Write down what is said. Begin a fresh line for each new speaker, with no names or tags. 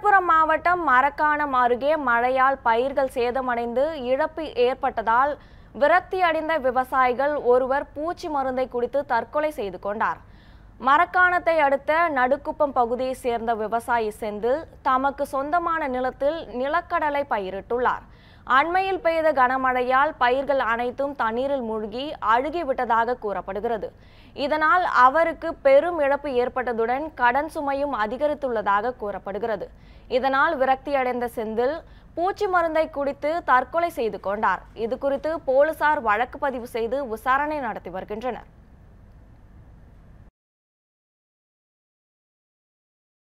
விழுப்புரம் மாவட்டம் மரக்காணம் அருகே மழையால் பயிர்கள் சேதமடைந்து இழப்பு ஏற்பட்டதால் அடைந்த விவசாயிகள் ஒருவர் பூச்சி மருந்தை குடித்து தற்கொலை செய்து கொண்டார் மரக்காணத்தை அடுத்த நடுக்குப்பம் பகுதியை சேர்ந்த விவசாயி செந்தில் தமக்கு சொந்தமான நிலத்தில் நிலக்கடலை பயிரிட்டுள்ளார் அண்மையில் பெய்த கனமழையால் பயிர்கள் அனைத்தும் தண்ணீரில் மூழ்கி அழுகிவிட்டதாக கூறப்படுகிறது இதனால் அவருக்கு பெரும் இழப்பு ஏற்பட்டதுடன் கடன் சுமையும் அதிகரித்துள்ளதாக கூறப்படுகிறது இதனால் விரக்தியடைந்த செந்தில் பூச்சி மருந்தை குடித்து தற்கொலை செய்து கொண்டார் இது குறித்து போலீசார் வழக்கு பதிவு செய்து விசாரணை நடத்தி வருகின்றனர்